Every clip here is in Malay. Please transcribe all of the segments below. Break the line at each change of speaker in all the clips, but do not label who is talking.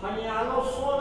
Caminhar não sou,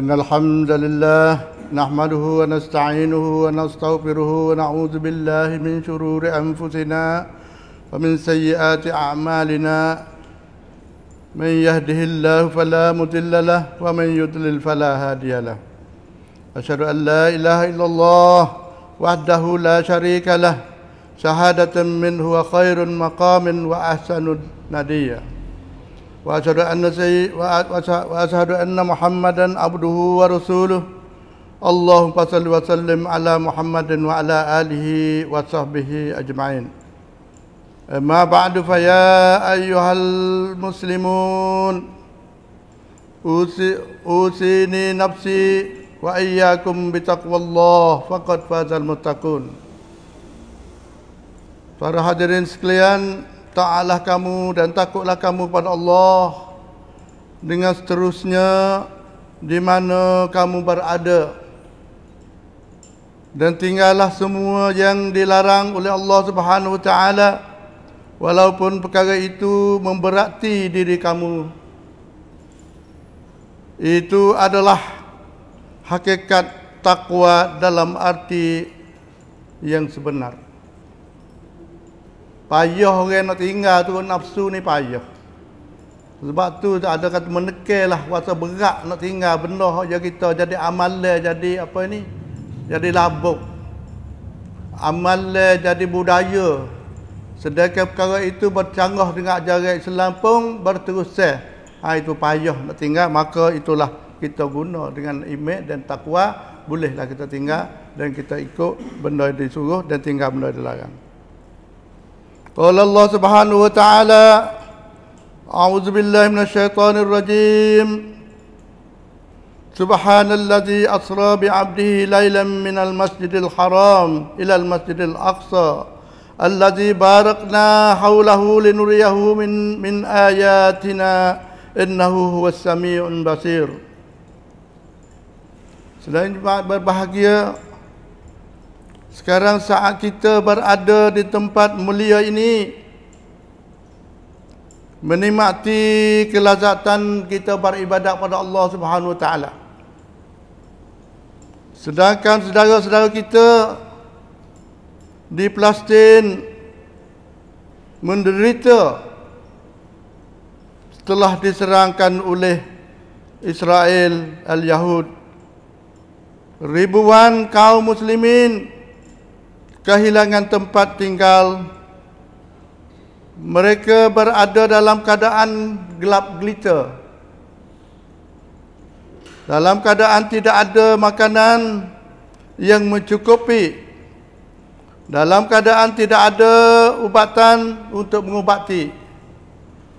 إن الحمد لله نحمده ونستعينه ونستغفره ونعوذ بالله من شرور أنفسنا ومن سيئات أعمالنا من يهده الله فلا مضل له ومن يضلل فلا هادي له أشهد أن لا إله إلا الله وحده لا شريك له شهادة منه وخير مقام وأحسن نديا واشهد ان سي واشهد ان محمدا عبده ورسوله اللهم صل وسلم على محمد وعلى اله وصحبه اجمعين ما بعد فيا ايها المسلمون اوصيني نفسي واياكم بتقوى الله فقد فاز المتقون Para hadirin sekalian, Ta'alah kamu dan takutlah kamu pada Allah Dengan seterusnya Di mana kamu berada Dan tinggallah semua yang dilarang oleh Allah Subhanahu SWT Walaupun perkara itu memberati diri kamu Itu adalah hakikat takwa dalam arti yang sebenar payah orang nak tinggal tu nafsu ni payah sebab tu ada kata menekillah rasa berat nak tinggal benda yang kita jadi amalan jadi apa ni jadi labuk amalan jadi budaya sedangkan perkara itu bercanggah dengan ajaran Islam pun berterusan ha, itu payah nak tinggal maka itulah kita guna dengan iman dan takwa bolehlah kita tinggal dan kita ikut benda yang disuruh dan tinggal benda yang dilarang. قال الله سبحانه وتعالى أعوذ بالله من الشيطان الرجيم سبحان الذي أسرى بعبده ليلا من المسجد الحرام إلى المسجد الأقصى الذي باركنا حوله لنريه من من آياتنا إنه هو السميع البصير Selain berbahagia Sekarang saat kita berada di tempat mulia ini menikmati kelazatan kita beribadat kepada Allah Subhanahu Wa Taala. Sedangkan saudara-saudara kita di Palestin menderita setelah diserangkan oleh Israel al-Yahud. Ribuan kaum muslimin kehilangan tempat tinggal. Mereka berada dalam keadaan gelap gelita. Dalam keadaan tidak ada makanan yang mencukupi. Dalam keadaan tidak ada ubatan untuk mengubati.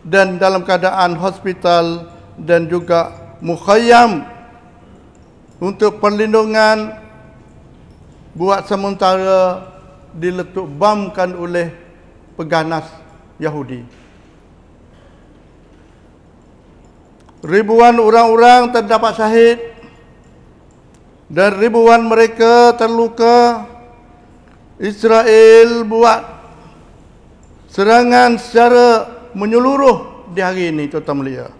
Dan dalam keadaan hospital dan juga mukhayam untuk perlindungan buat sementara diletup bamkan oleh peganas Yahudi. Ribuan orang-orang terdapat syahid dan ribuan mereka terluka. Israel buat serangan secara menyeluruh di hari ini, Tuan Mulia.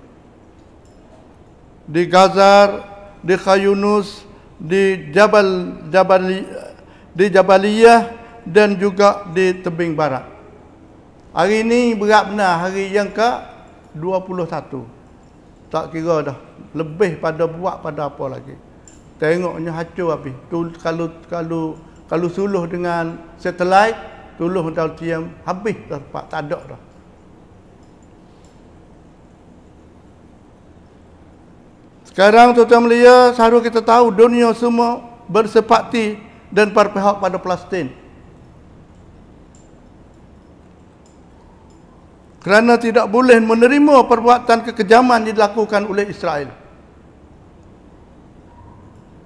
Di Gaza di Khayunus, di Jabal Jabal di Jabaliyah dan juga di tebing barat. Hari ini berat benar hari yang ke 21. Tak kira dah lebih pada buat pada apa lagi. Tengoknya hancur api. Tu kalau kalau kalau suluh dengan satellite, suluh dan tiang habis dah tempat, tak ada dah. Sekarang tuan-tuan melihat Seharusnya kita tahu dunia semua Bersepakti dan berpihak pada Palestin. Kerana tidak boleh menerima perbuatan kekejaman dilakukan oleh Israel.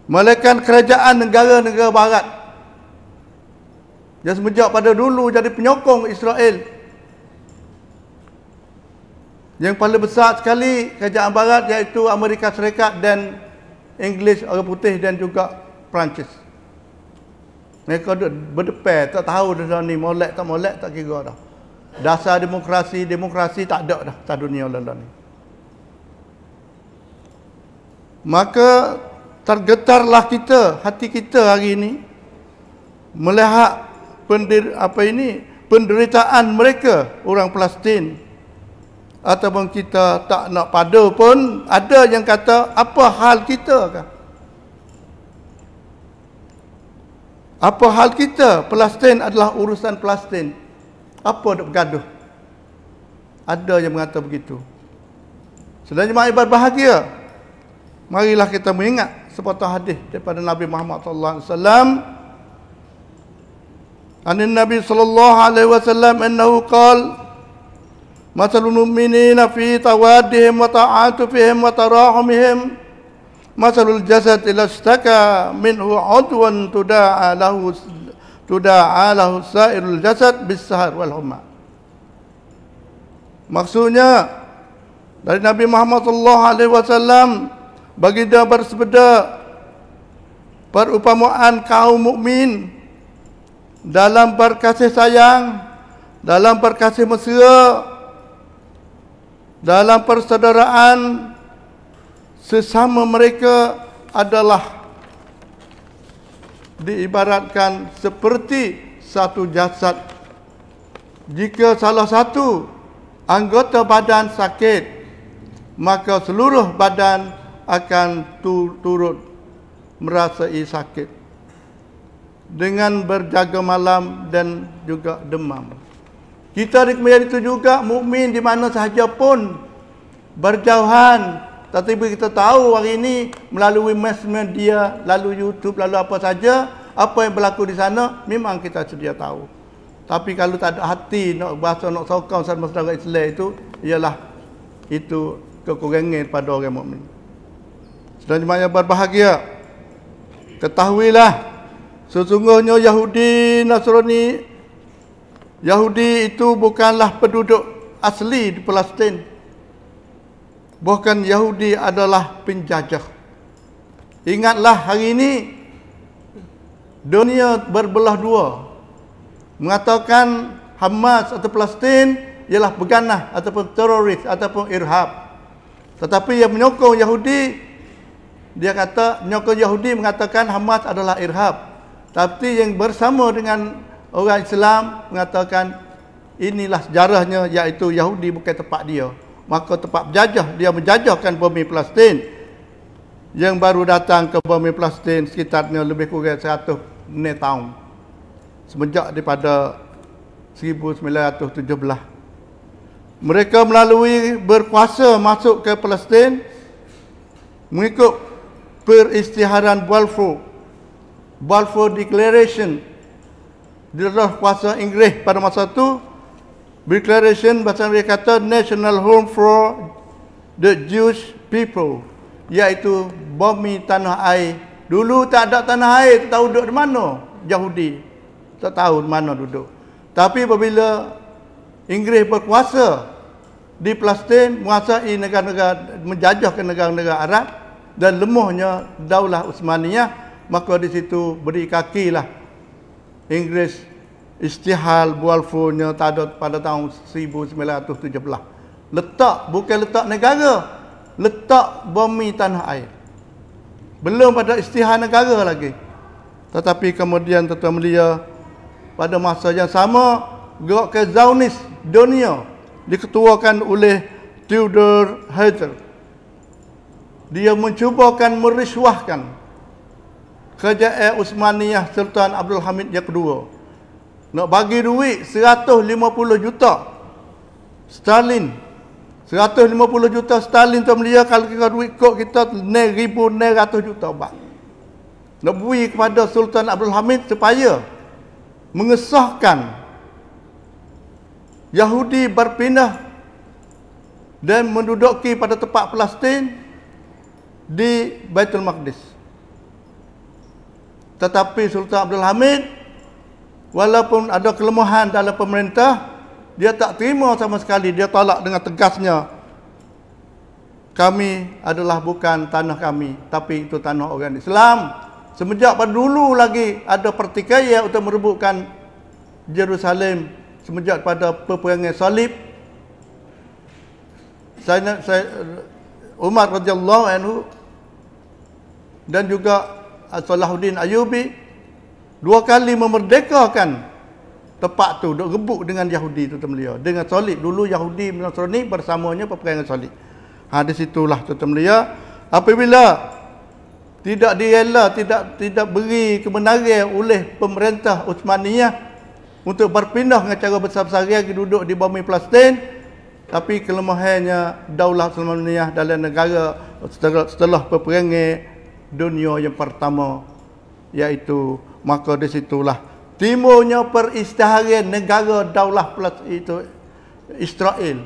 Malaikan kerajaan negara-negara barat. Yang semenjak pada dulu jadi penyokong Israel yang paling besar sekali kerajaan barat iaitu Amerika Syarikat dan English orang putih dan juga Perancis. Mereka berdepan, tak tahu dah ni molek tak molek tak kira dah. Dasar demokrasi, demokrasi tak ada dah di dunia lalu ni. Maka tergetarlah kita, hati kita hari ini melihat pendir, apa ini penderitaan mereka orang Palestin ataupun kita tak nak pada pun ada yang kata apa hal kita kah? Apa hal kita? Palestin adalah urusan Palestin. Apa nak bergaduh? Ada yang mengata begitu. Sedang jemaah ibadah bahagia. Marilah kita mengingat sepotong hadis daripada Nabi Muhammad sallallahu alaihi wasallam. Anin Nabi sallallahu alaihi wasallam annahu qala مثل المؤمنين في توادهم وتعاطفهم وتراحمهم مثل jasad إذا اشتكى منه عضوا تداعى له تداعى له سائر الجسد بالسهر والهمى Maksudnya dari Nabi Muhammad SAW bagi dia bersepeda perumpamaan kaum mukmin dalam berkasih sayang dalam berkasih mesra dalam persaudaraan sesama mereka adalah diibaratkan seperti satu jasad. Jika salah satu anggota badan sakit, maka seluruh badan akan turut merasai sakit dengan berjaga malam dan juga demam. Kita menjadi itu juga mukmin di mana sahaja pun berjauhan. Tetapi kita tahu hari ini melalui mass media, lalu YouTube, lalu apa saja, apa yang berlaku di sana memang kita sedia tahu. Tapi kalau tak ada hati nak bahasa nak sokong sama masyarakat Islam itu ialah itu kekurangan pada orang mukmin. Sedang jemaah berbahagia. Ketahuilah sesungguhnya Yahudi Nasrani Yahudi itu bukanlah penduduk asli di Palestin. Bahkan Yahudi adalah penjajah. Ingatlah hari ini dunia berbelah dua. Mengatakan Hamas atau Palestin ialah peganah ataupun teroris ataupun irhab. Tetapi yang menyokong Yahudi dia kata menyokong Yahudi mengatakan Hamas adalah irhab. Tapi yang bersama dengan orang Islam mengatakan inilah sejarahnya iaitu Yahudi bukan tempat dia maka tempat berjajah dia menjajahkan bumi Palestin yang baru datang ke bumi Palestin sekitarnya lebih kurang 100 tahun semenjak daripada 1917 mereka melalui berkuasa masuk ke Palestin mengikut peristiharan Balfour Balfour Declaration di bawah kuasa Inggeris pada masa itu declaration bahasa mereka kata national home for the Jewish people iaitu bumi tanah air dulu tak ada tanah air tak tahu duduk di mana Yahudi tak tahu di mana duduk tapi apabila Inggeris berkuasa di Palestin menguasai negara-negara menjajah ke negara-negara Arab dan lemahnya daulah Uthmaniyah maka di situ beri kaki lah Inggeris istihal Balfournya tadat pada tahun 1917. Letak bukan letak negara, letak bumi tanah air. Belum pada istihal negara lagi. Tetapi kemudian tuan-tuan mulia pada masa yang sama gerakan Zionis dunia diketuakan oleh Tudor Hitler. Dia mencubakan merisuahkan kerajaan Uthmaniyah Sultan Abdul Hamid yang kedua nak bagi duit 150 juta Stalin 150 juta Stalin tu Malaysia kalau kita duit kok kita 1,600 juta bak nak beri kepada Sultan Abdul Hamid supaya mengesahkan Yahudi berpindah dan menduduki pada tempat Palestin di Baitul Maqdis. Tetapi Sultan Abdul Hamid walaupun ada kelemahan dalam pemerintah, dia tak terima sama sekali. Dia tolak dengan tegasnya. Kami adalah bukan tanah kami, tapi itu tanah orang Islam. Semenjak pada dulu lagi ada pertikaian untuk merebutkan Jerusalem semenjak pada peperangan Salib. Saya, saya Umar radhiyallahu anhu dan juga Salahuddin Ayubi dua kali memerdekakan tempat tu duk rebut dengan Yahudi tu tuan mulia dengan solid dulu Yahudi dan Nasrani bersamanya peperangan dengan solid ha di situlah tuan mulia apabila tidak direla tidak tidak beri kemenangan oleh pemerintah Uthmaniyah untuk berpindah dengan cara besar-besaran ke duduk di bumi Palestin tapi kelemahannya daulah Uthmaniyah dalam negara setelah, setelah peperangan dunia yang pertama iaitu maka di situlah timbulnya peristiharan negara daulah plus itu Israel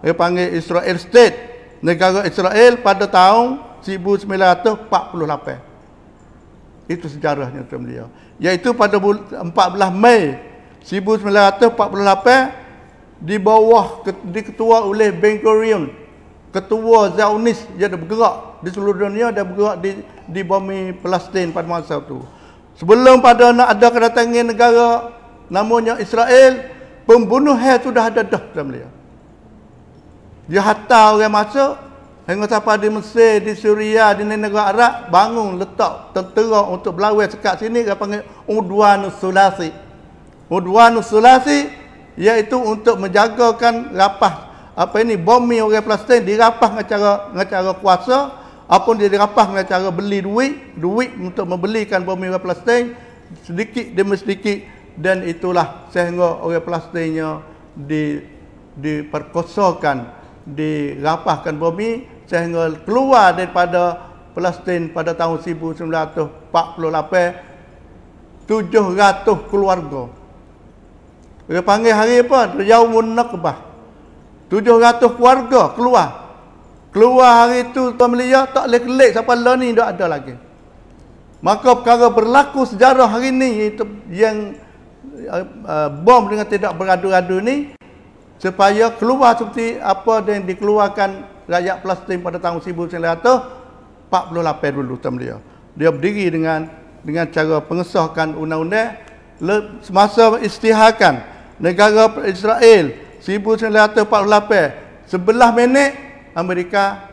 dia panggil Israel State negara Israel pada tahun 1948 itu sejarahnya tuan mulia iaitu pada 14 Mei 1948 di bawah diketua oleh Ben Gurion ketua Zionis dia dah bergerak di seluruh dunia dia bergerak di di bumi Palestin pada masa itu. Sebelum pada nak ada kedatangan negara namanya Israel, pembunuhan tu dah ada dah dalam dia. Dia hatta, orang masuk hingga sampai di Mesir, di Syria, di negara Arab bangun letak tentera untuk berlawan sekat sini dia panggil Udwanus Sulasi. Udwanus Sulasi iaitu untuk menjagakan lapas apa ini bomi orang Palestin dirapah dengan cara dengan cara kuasa ataupun dia dirapah dengan cara beli duit duit untuk membelikan bomi orang Palestin sedikit demi sedikit dan itulah sehingga orang Palestinnya di diperkosakan dirapahkan bomi sehingga keluar daripada Palestin pada tahun 1948 700 keluarga. Dia panggil hari apa? Yaumun Nakbah. Tujuh ratus keluarga keluar. Keluar hari tu Tuan Melia tak boleh kelik sampai lah ni tak ada lagi. Maka perkara berlaku sejarah hari ni itu yang uh, bom dengan tidak beradu-adu ni supaya keluar seperti apa yang dikeluarkan rakyat Palestin pada tahun 1948 dulu Tuan Melia. Dia berdiri dengan dengan cara pengesahkan undang-undang semasa istiharkan negara Israel 1948 sebelah minit Amerika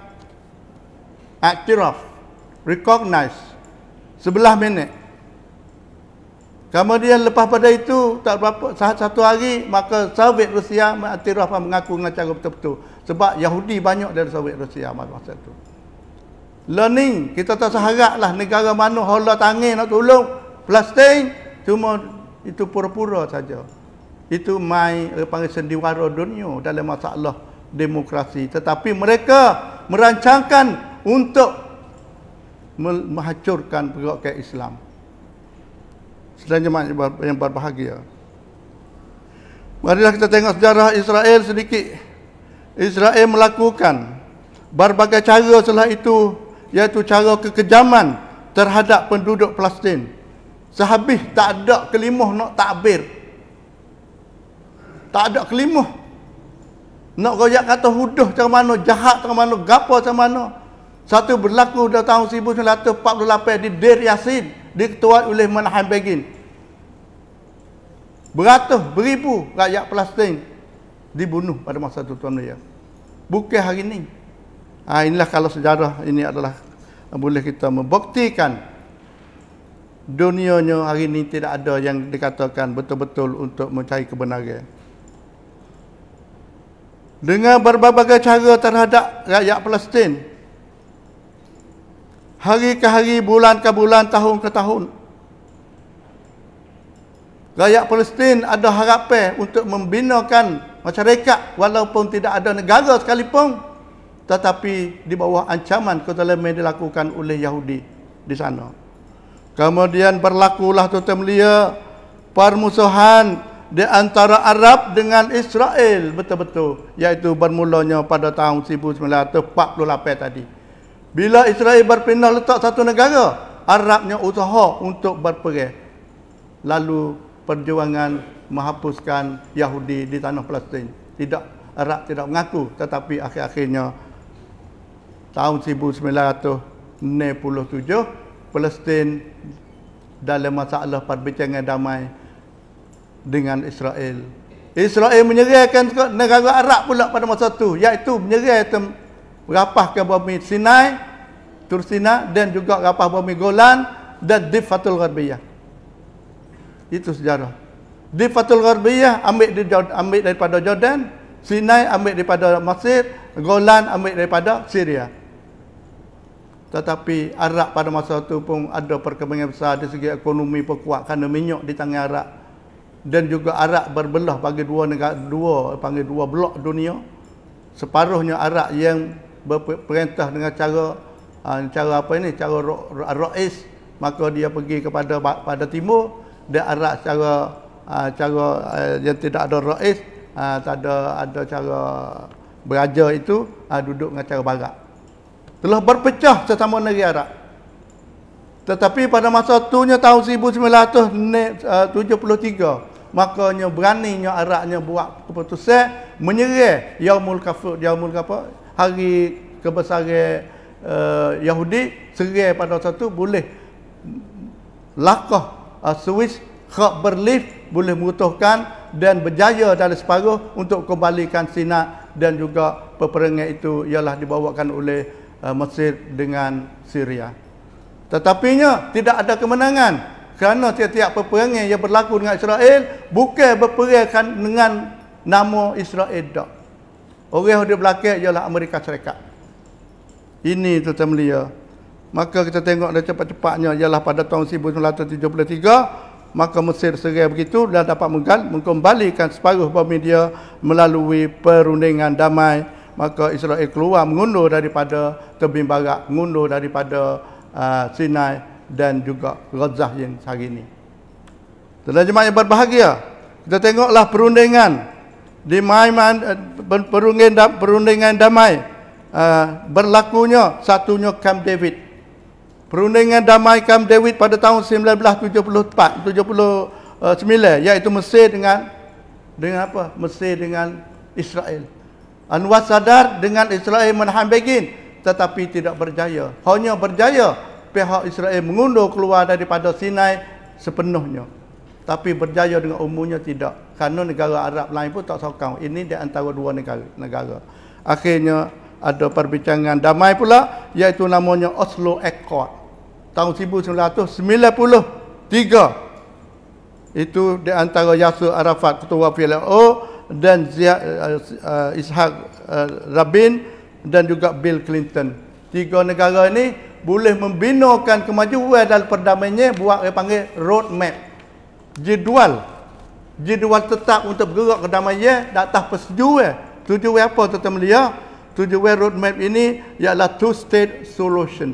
aktif recognize sebelah minit kemudian lepas pada itu tak berapa saat satu hari maka Soviet Rusia apa mengaku dengan cara betul-betul sebab Yahudi banyak dari Soviet Rusia masa itu learning kita tak seharaplah negara mana hola tangih nak tolong Palestin cuma itu pura-pura saja itu mai eh, panggil sendiwara dunia dalam masalah demokrasi tetapi mereka merancangkan untuk menghancurkan pergerakan Islam sedang jemaah yang berbahagia marilah kita tengok sejarah Israel sedikit Israel melakukan berbagai cara setelah itu iaitu cara kekejaman terhadap penduduk Palestin sehabis tak ada kelimah nak takbir tak ada kelimah nak royak kata huduh macam mana jahat macam mana gapo macam mana satu berlaku dah tahun 1948 di Deir Yassin diketuai oleh Menahan Begin beratus beribu rakyat Palestin dibunuh pada masa itu tuan ya. bukan hari ini ha, inilah kalau sejarah ini adalah boleh kita membuktikan dunianya hari ini tidak ada yang dikatakan betul-betul untuk mencari kebenaran dengan berbagai cara terhadap rakyat Palestin. Hari ke hari, bulan ke bulan, tahun ke tahun. Rakyat Palestin ada harapan untuk membinakan masyarakat walaupun tidak ada negara sekalipun tetapi di bawah ancaman kezalim dilakukan oleh Yahudi di sana. Kemudian berlakulah tutup mulia permusuhan di antara Arab dengan Israel betul-betul iaitu bermulanya pada tahun 1948 tadi. Bila Israel berpindah letak satu negara, Arabnya usaha untuk berperang. Lalu perjuangan menghapuskan Yahudi di tanah Palestin. Tidak Arab tidak mengaku tetapi akhir-akhirnya tahun 1967 Palestin dalam masalah perbincangan damai dengan Israel. Israel menyerahkan negara Arab pula pada masa itu iaitu menyerahkan rapahkan bumi Sinai, Tur Sina dan juga rapah bumi Golan dan Difatul Gharbiyah. Itu sejarah. Difatul Gharbiyah ambil di ambil daripada Jordan, Sinai ambil daripada Mesir, Golan ambil daripada Syria. Tetapi Arab pada masa itu pun ada perkembangan besar di segi ekonomi perkuat kerana minyak di tangan Arab dan juga Arab berbelah bagi dua negara dua panggil dua blok dunia separuhnya Arab yang berperintah dengan cara ah, cara apa ini cara rais maka dia pergi kepada pada timur dan Arab secara ah, cara eh, yang tidak ada rais ah, tak ada ada cara beraja itu duduk dengan cara barat telah berpecah sesama negeri Arab tetapi pada masa tuanya tahun 1973 makanya beraninya Arabnya buat keputusan menyerah Yaumul Kafir Yaumul apa hari kebesaran uh, Yahudi serah pada satu boleh lakah uh, Swiss Kak Berlif boleh mengutuhkan dan berjaya dari separuh untuk kembalikan Sinat dan juga peperangan itu ialah dibawakan oleh uh, Mesir dengan Syria. Tetapinya tidak ada kemenangan kerana tiap-tiap peperangan yang berlaku dengan Israel bukan berperangkan dengan nama Israel dak. Orang di belakang ialah Amerika Serikat Ini tu tuan Maka kita tengok dah cepat-cepatnya ialah pada tahun 1973 maka Mesir serai begitu dah dapat menggal, mengembalikan separuh bumi dia melalui perundingan damai maka Israel keluar mengundur daripada tebing barat mengundur daripada uh, Sinai dan juga Ghazah yang hari ini. Telah jemaah yang berbahagia. Kita tengoklah perundingan di Maiman eh, perundingan damai, perundingan eh, damai berlakunya satunya Camp David. Perundingan damai Camp David pada tahun 1974 79 eh, iaitu Mesir dengan dengan apa? Mesir dengan Israel. Anwar sadar dengan Israel menahan Begin tetapi tidak berjaya. Hanya berjaya pihak Israel mengundur keluar daripada Sinai sepenuhnya. Tapi berjaya dengan umumnya tidak. Kerana negara Arab lain pun tak sokong. Ini di antara dua negara. negara. Akhirnya ada perbincangan damai pula iaitu namanya Oslo Accord tahun 1993 itu di antara Yasser Arafat ketua PLO dan Zia, uh, uh, Ishak uh, Rabin dan juga Bill Clinton tiga negara ini boleh membinakan kemajuan dan perdamainya buat dia panggil road map jadual jadual tetap untuk bergerak ke damaiannya dah tak persetujuan tujuan apa tuan-tuan mulia ya? tujuan road map ini ialah two state solution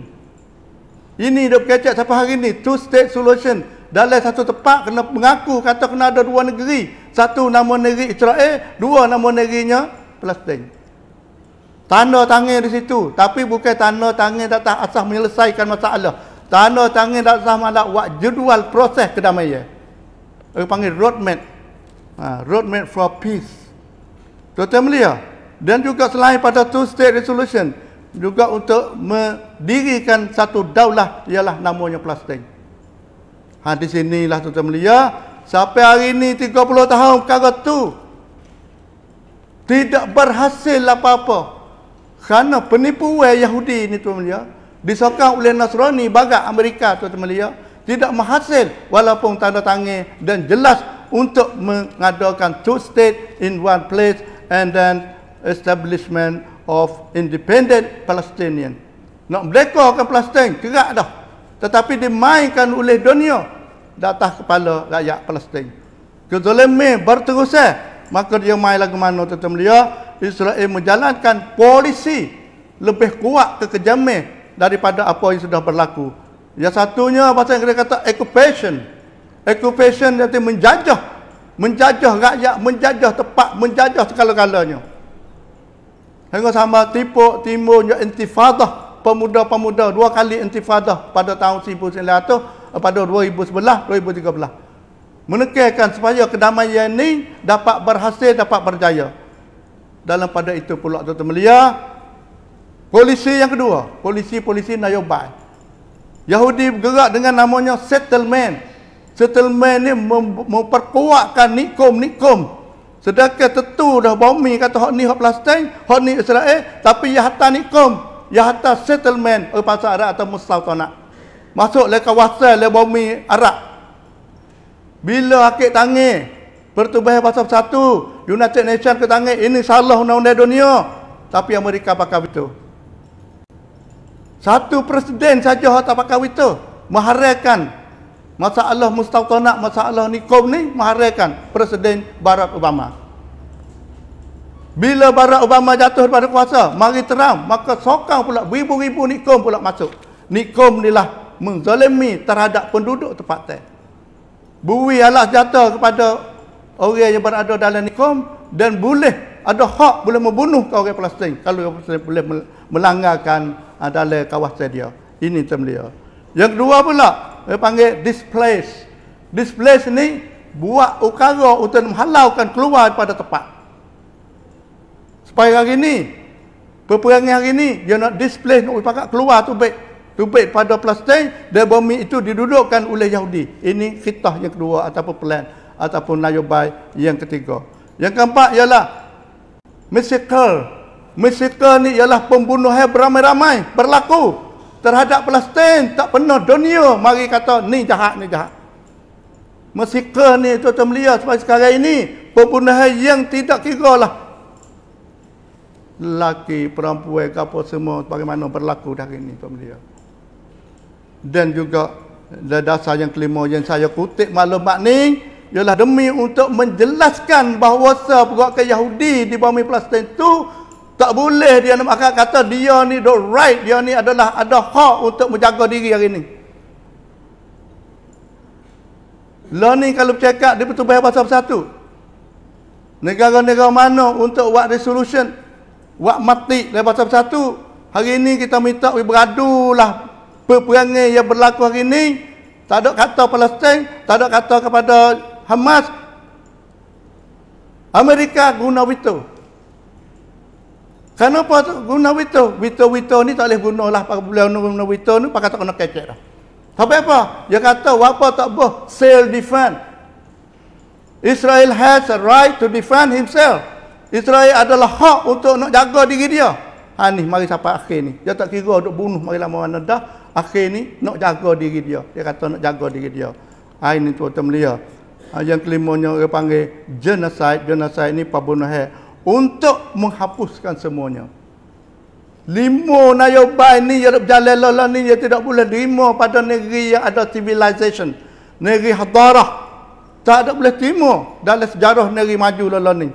ini dok kecek sampai hari ini two state solution dalam satu tempat kena mengaku kata kena ada dua negeri satu nama negeri Israel dua nama negerinya Palestine Tanda tangan di situ. Tapi bukan tanda tangan tak tahu asal menyelesaikan masalah. Tanda tangan tak sah malah buat jadual proses kedamaian. Dia panggil roadmap. Ha, roadmap for peace. Tuan-tuan mulia. Dan juga selain pada two state resolution. Juga untuk mendirikan satu daulah. Ialah namanya Palestine. Ha, di sinilah tuan-tuan mulia. Sampai hari ini 30 tahun perkara tu. Tidak berhasil apa-apa. Kerana penipu Yahudi ni tuan mulia disokong oleh Nasrani bagat Amerika tuan mulia tidak menghasil walaupun tanda tangan dan jelas untuk mengadakan two state in one place and then establishment of independent Palestinian. Nak merdekakan Palestin gerak dah. Tetapi dimainkan oleh dunia datang kepala rakyat Palestin. Kezoleman berterusan maka dia mainlah ke mana tuan-tuan belia Israel menjalankan polisi lebih kuat kekejaman daripada apa yang sudah berlaku yang satunya apa yang kita kata occupation occupation dia tu menjajah menjajah rakyat menjajah tempat menjajah segala-galanya hingga sama tipu timbulnya intifadah pemuda-pemuda dua kali intifadah pada tahun 1900 eh, pada 2011 2013 menekankan supaya kedamaian ini dapat berhasil, dapat berjaya. Dalam pada itu pula Dr. Melia, polisi yang kedua, polisi-polisi Nayoban. Yahudi bergerak dengan namanya settlement. Settlement ni mem- memperkuatkan nikom-nikom. Sedangkan tentu dah bomi kata hak ni hak Palestin, hak ni Israel, tapi ya hatta nikom, ya hatta settlement oleh pasar Arab atau mustautana. Masuk le kawasan lebomi bomi Arab bila akik tangih Pertubuhan bahasa bersatu United Nations akik tangi Ini salah undang-undang dunia Tapi Amerika pakai begitu Satu presiden saja tak pakai begitu Maharakan Masalah mustautanak Masalah Nikom ni Maharakan Presiden Barack Obama bila Barack Obama jatuh daripada kuasa, mari terang, maka sokong pula, beribu-ribu nikom pula masuk. Nikom ni lah menzalimi terhadap penduduk tempat teh. Bui Allah jatuh kepada orang yang berada dalam nikom dan boleh ada hak boleh membunuh ke orang Palestin kalau orang Palestin boleh melanggarkan ah, dalam kawasan dia. Ini term dia. Yang kedua pula, dia panggil displace. Displace ni buat ukara untuk menghalaukan keluar daripada tempat. Supaya hari ni, peperangan hari ni, dia nak displace nak pakai keluar tu baik. Tubik pada Palestin dan bumi itu didudukkan oleh Yahudi. Ini khitah yang kedua ataupun plan ataupun layubai yang ketiga. Yang keempat ialah Mesikal. Mesikal ni ialah pembunuhan beramai-ramai berlaku terhadap Palestin tak pernah dunia mari kata ni jahat ni jahat. Mesikal ni tuan-tuan melia sampai sekarang ini pembunuhan yang tidak kira lah lelaki, perempuan, kapal semua bagaimana berlaku dah hari ini tuan-tuan melia dan juga dasar yang kelima yang saya kutip maklumat ni ialah demi untuk menjelaskan bahawa sebuah Yahudi di bumi Palestin tu tak boleh dia nak kata dia ni the right dia ni adalah ada hak untuk menjaga diri hari ni lah ni kalau bercakap dia betul bahasa bahasa satu negara-negara mana untuk buat resolution buat mati dari bahasa satu hari ini kita minta beradulah peperangan yang berlaku hari ini tak ada kata Palestin, tak ada kata kepada Hamas. Amerika guna veto. Kenapa tu guna veto? Veto-veto ni tak boleh lah pada bulan guna veto ni pakai tak kena kecek dah. Sampai apa? Dia kata apa tak boleh self defense. Israel has a right to defend himself. Israel adalah hak untuk nak jaga diri dia. Ha ni mari sampai akhir ni. Dia tak kira duk bunuh mari lama mana dah akhir ni nak jaga diri dia. Dia kata nak jaga diri dia. Ha, ini tuan-tuan melihat. Ha, yang kelimanya dia panggil genocide. Genocide ni pembunuhan. Untuk menghapuskan semuanya. Lima nayobai ni yang berjalan lala ni yang tidak boleh terima pada negeri yang ada civilization. Negeri hadarah. Tak ada boleh terima dalam sejarah negeri maju lala ni.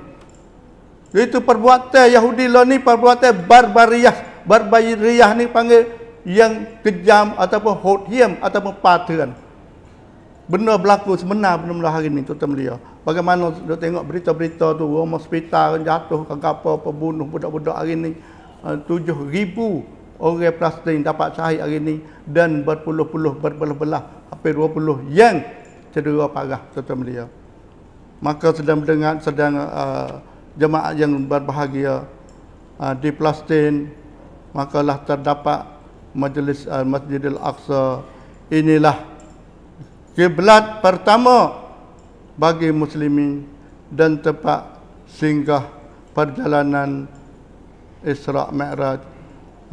Itu perbuatan Yahudi lah ni perbuatan barbariah. Barbariah ni panggil yang kejam ataupun hodhiam ataupun patuan. Benda berlaku sebenar benar-benar hari ini tuan-tuan beliau. Bagaimana dia tengok berita-berita tu, orang hospital kan jatuh ke apa, pembunuh budak-budak hari ini. Eh, tujuh ribu orang Palestin dapat cahit hari ini dan berpuluh-puluh berbelah-belah hampir dua puluh yang cedera parah tuan-tuan beliau. Maka sedang mendengar, sedang uh, eh, jemaah yang berbahagia uh, di Palestin, makalah terdapat Majlis uh, Masjidil Aqsa inilah kiblat pertama bagi muslimin dan tempat singgah perjalanan Isra Mi'raj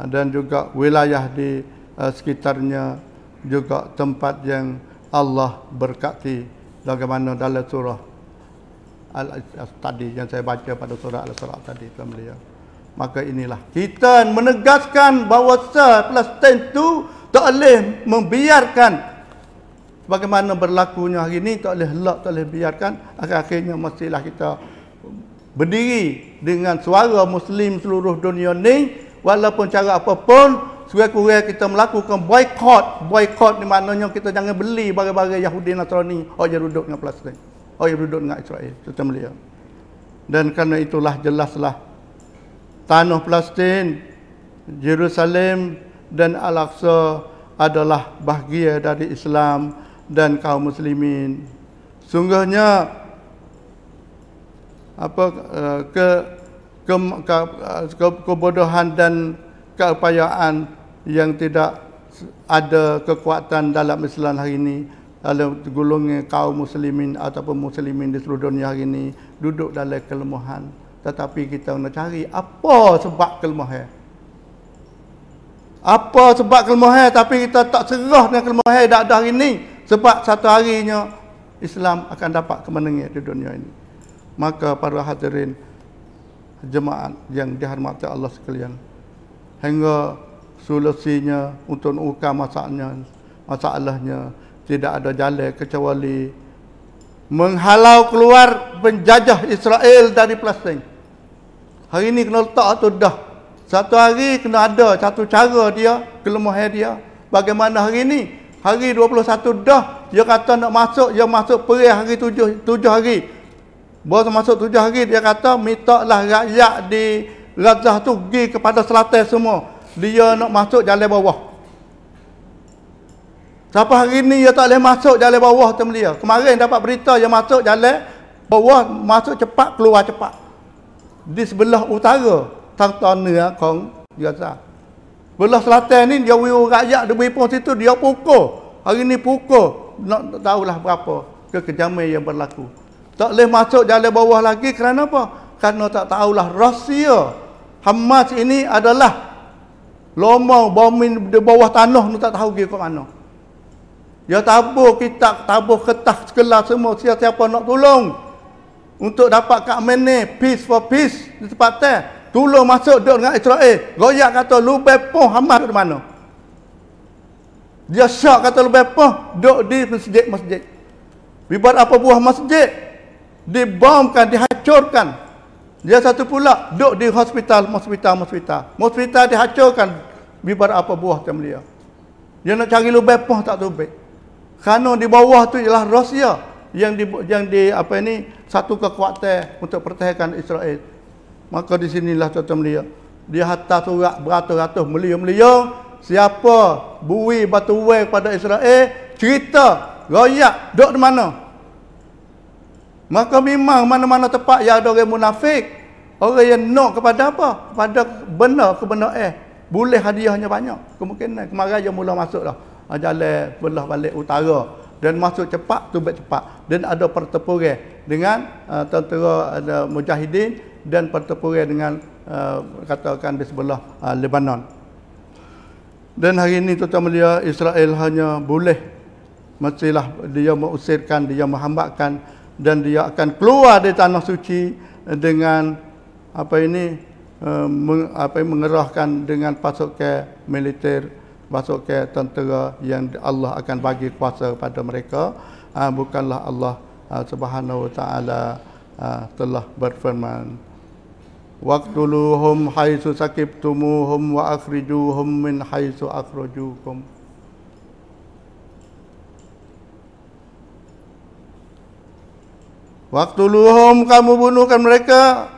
dan juga wilayah di uh, sekitarnya juga tempat yang Allah berkati bagaimana dalam surah al tadi yang saya baca pada surah al-isra tadi tuan beliau Maka inilah kita menegaskan bahawa surplus stand itu tak boleh membiarkan bagaimana berlakunya hari ini tak boleh lock, tak boleh biarkan akhir-akhirnya mestilah kita berdiri dengan suara muslim seluruh dunia ini walaupun cara apapun sekurang-kurangnya kita melakukan boycott boycott ni maknanya kita jangan beli barang-barang Yahudi Nasrani oh yang duduk dengan Palestin oh yang duduk dengan Israel serta dan kerana itulah jelaslah tanah Palestin, Jerusalem dan Al-Aqsa adalah bahagia dari Islam dan kaum muslimin. Sungguhnya apa eh, ke, ke, ke, ke kebodohan dan keupayaan yang tidak ada kekuatan dalam Islam hari ini dalam golongan kaum muslimin ataupun muslimin di seluruh dunia hari ini duduk dalam kelemahan. Tetapi kita nak cari apa sebab kelemahan. Apa sebab kelemahan tapi kita tak serah dengan kelemahan dah dah hari ini. Sebab satu harinya Islam akan dapat kemenangan di dunia ini. Maka para hadirin jemaat yang dihormati Allah sekalian. Hingga solusinya untuk ukah masalahnya, masalahnya tidak ada jalan kecuali menghalau keluar penjajah Israel dari Palestin. Hari ni kena letak tu dah. Satu hari kena ada satu cara dia, kelemahan dia. Bagaimana hari ni? Hari 21 dah. Dia kata nak masuk, dia masuk perih hari tujuh, tujuh hari. Baru masuk tujuh hari, dia kata minta lah rakyat di Gaza tu pergi kepada selatan semua. Dia nak masuk jalan bawah. Sampai hari ni dia tak boleh masuk jalan bawah tu dia. Kemarin dapat berita dia masuk jalan bawah, masuk cepat, keluar cepat di sebelah utara tahta nia ah, kong biasa belah selatan ni dia wiru rakyat dia berhimpun situ dia pukul hari ni pukul nak tahulah berapa kekejaman yang berlaku tak boleh masuk jalan bawah lagi kerana apa? kerana tak tahulah rahsia Hamas ini adalah lomong bombing di bawah tanah ni tak tahu pergi ke mana dia tabur kita tabur ketah segala semua siapa-siapa nak tolong untuk dapat kat mana peace for peace di tempat tu tolong masuk duduk dengan Israel eh, goyak kata lu bepoh Hamas di mana dia syak kata lu bepoh duduk di masjid masjid ibarat apa buah masjid dibomkan dihancurkan dia satu pula duduk di hospital hospital hospital hospital dihancurkan ibarat apa buah macam dia dia nak cari lu bepoh tak tu baik kerana di bawah tu ialah Rusia yang di yang di apa ini satu kekuatan untuk pertahankan Israel. Maka di sinilah tuan-tuan Dia hantar surat beratus-ratus mulia-mulia siapa bui batu uang kepada Israel cerita royak dok di mana. Maka memang mana-mana tempat yang ada orang munafik, orang yang nak kepada apa? Kepada benda kebenaran. Eh. Boleh hadiahnya banyak. Kemungkinan kemarin yang mula masuk dah. Ah, jalan belah balik utara dan masuk cepat tu cepat dan ada pertempuran dengan uh, tentera ada uh, mujahidin dan pertempuran dengan uh, katakan di sebelah uh, Lebanon dan hari ini tuan-tuan mulia Israel hanya boleh mestilah dia mengusirkan dia menghambatkan dan dia akan keluar dari tanah suci dengan apa ini uh, meng, apa mengerahkan dengan pasukan militer masuk ke tentera yang Allah akan bagi kuasa kepada mereka uh, bukanlah Allah uh, Subhanahu wa taala uh, telah berfirman waqtuluhum haitsu saqibtumuhum wa akhrijuhum min haitsu akhrajukum Waktu luhum kamu bunuhkan mereka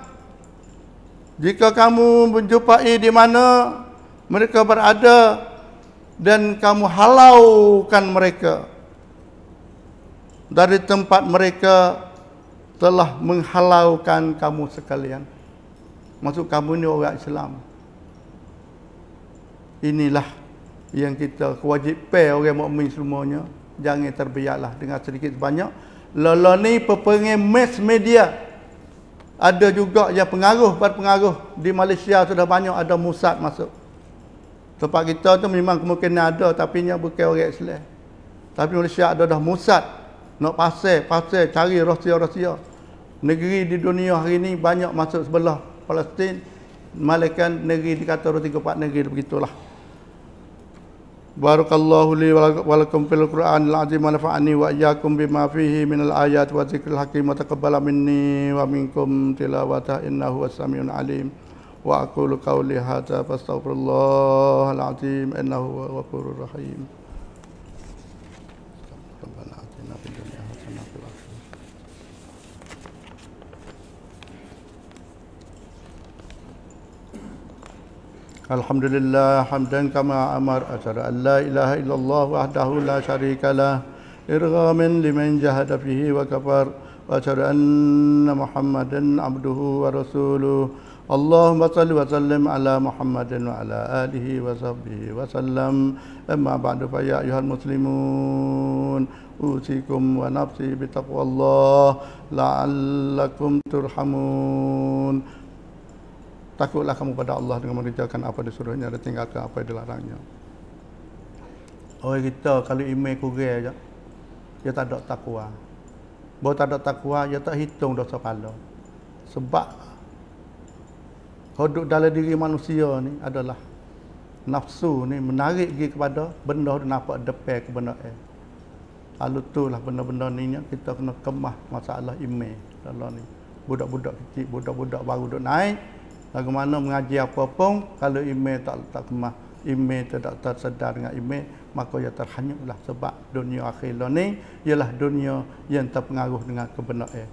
Jika kamu menjumpai di mana Mereka berada dan kamu halaukan mereka dari tempat mereka telah menghalaukan kamu sekalian. masuk kamu ni orang Islam. Inilah yang kita kewajipan orang mukmin semuanya. Jangan terbiarlah dengan sedikit banyak. Lala ni pepengen mass media. Ada juga yang pengaruh berpengaruh. Di Malaysia sudah banyak ada musad masuk. Tempat kita tu memang kemungkinan ada tapi nya bukan orang Islam. Tapi Malaysia ada dah musat nak pasal pasal cari rahsia-rahsia. Negeri di dunia hari ini banyak masuk sebelah Palestin malaikat negeri di kata roti kepak negeri begitulah. Barakallahu li wa lakum fil Qur'an al-azim wa nafa'ani wa iyyakum bima fihi min al-ayat wa dzikril hakim wa taqabbala minni wa minkum tilawata innahu was-samiul alim. وأقول قولي هذا فاستغفر الله العظيم إنه هو الغفور الرحيم الحمد لله حمدا كما أمر أشهد أن لا إله إلا الله وحده لا شريك له إرغاما لمن جهد فيه وكفر وأشهد أن محمدا عبده ورسوله Allahumma salli wa اللهم صل وسلم على محمد وعلى اله وصحبه وسلم اما بعد فيا Muslimun, usikum اوصيكم ونفسي بتقوى الله لعلكم turhamun. Takutlah kamu pada Allah dengan mengerjakan apa disuruhnya dan tinggalkan apa yang dilarangnya. Oh, kita kalau iman kurang aja, dia tak ada takwa. Bila tak ada takwa, dia tak hitung dosa pahala. Sebab hidup dalam diri manusia ni adalah nafsu ni menarik dia kepada benda tu nampak depan ke benda eh. Lalu tu lah benda-benda ni kita kena kemah masalah ime. dalam ni. Budak-budak kecil, budak-budak baru duk naik, bagaimana mengaji apa pun kalau ime tak tak kemah, iman tidak tersedar dengan ime maka ia terhanyutlah sebab dunia akhirat ni ialah dunia yang terpengaruh dengan kebenaran. Eh.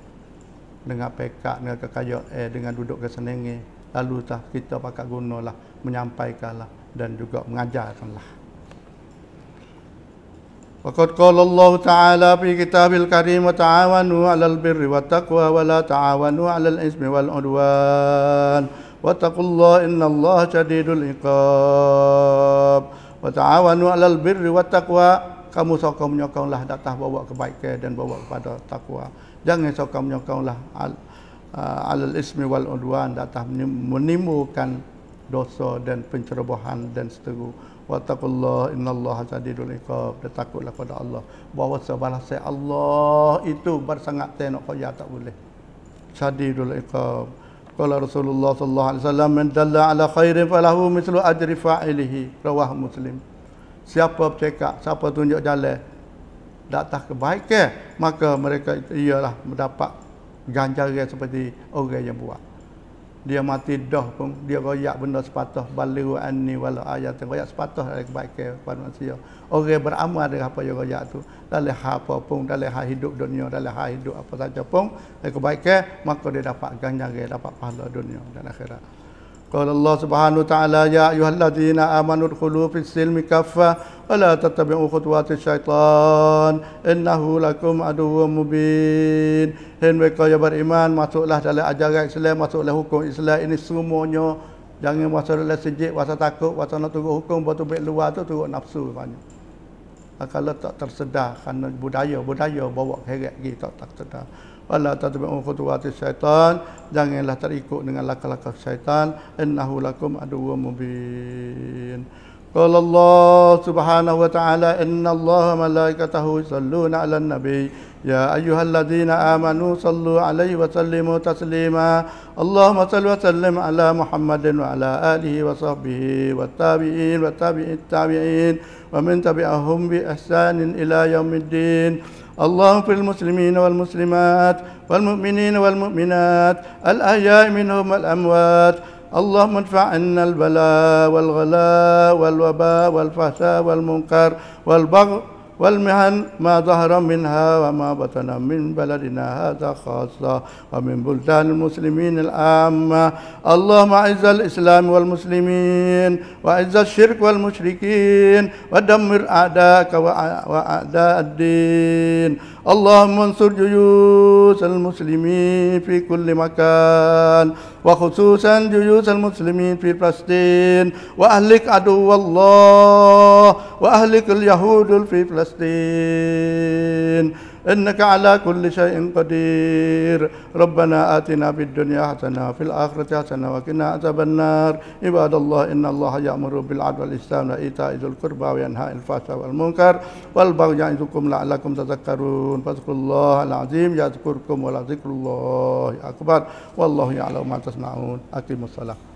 Dengan pekat, dengan kekayaan, eh, dengan duduk kesenengi lalu tah kita pakat menyampaikan lah dan juga mengajarkan lah. Waqad qala Allah Ta'ala fi kitabil karim wa ta'awanu 'alal birri wat taqwa wa la ta'awanu 'alal ismi wal udwan wa taqullaha innallaha shadidul iqab wa ta'awanu 'alal birri wat taqwa kamu sokong menyokonglah datang bawa kebaikan dan bawa kepada takwa jangan sokong menyokonglah uh, alal ismi wal udwan datah menimbulkan dosa dan pencerobohan dan seteru wa taqullah innallaha sadidul iqab takutlah kepada Allah bahawa sebalas Allah itu bersangat nak kaya tak boleh sadidul iqab Kalau rasulullah sallallahu alaihi wasallam man dalla ala khairin falahu mithlu ajri fa'ilihi rawah muslim siapa bercakap siapa tunjuk jalan datang kebaikan maka mereka ialah mendapat ganjaran seperti orang yang buat. Dia mati dah pun, dia royak benda sepatah balik ni wala ayat royak sepatah dari kebaikan pada manusia. Orang beramal dari apa yang royak tu, dari apa pun, dari hidup dunia, dari hidup apa saja pun, dari kebaikan maka dia dapat ganjaran, dapat pahala dunia dan akhirat. قال الله سبحانه وتعالى يا أيها الذين آمنوا ادخلوا في السلم كفة ولا تتبعوا خطوات الشيطان إنه لكم عدو مبين هن يا إيمان masuklah dalam ajaran Islam masuklah hukum Islam ini semuanya jangan masuk dalam sejik masa takut masa nak turut hukum buat tubik luar tu turut nafsu maknanya kalau tak tersedar kerana budaya budaya bawa heret lagi tak tak tersedar wala tatabi'u khutuwati syaitan janganlah terikut dengan langkah-langkah syaitan innahu lakum aduwwum mubin قال الله سبحانه وتعالى إن الله ملائكته يصلون على النبي يا أيها الذين آمنوا صلوا عليه وسلموا تسليما اللهم صل وسلم على محمد وعلى آله وصحبه والتابعين والتابعين التابعين ومن تبعهم بإحسان إلى يوم الدين اللهم في المسلمين والمسلمات والمؤمنين والمؤمنات الأحياء منهم الأموات اللهم ادفع عنا البلاء والغلاء والوباء والفحشاء والمنكر والبغي والمهن ما ظهر منها وما بطن من بلدنا هذا خاصة ومن بلدان المسلمين العامة اللهم أعز الإسلام والمسلمين وأعز الشرك والمشركين ودمر أعداءك وأعداء الدين اللهم انصر جيوش المسلمين في كل مكان وخصوصا جيوش المسلمين في فلسطين وأهلك عدو الله وأهلك اليهود في فلسطين فلسطين إنك على كل شيء قدير ربنا آتنا في الدنيا حسنة وفي الآخرة حسنة وقنا عذاب النار عباد الله إن الله يأمر بالعدل والإحسان وإيتاء ذي القربى وينهى الفحشاء والمنكر والبغي يعظكم لعلكم تذكرون فاذكروا الله العظيم يذكركم ولذكر الله أكبر والله يعلم ما تصنعون أقيموا الصلاة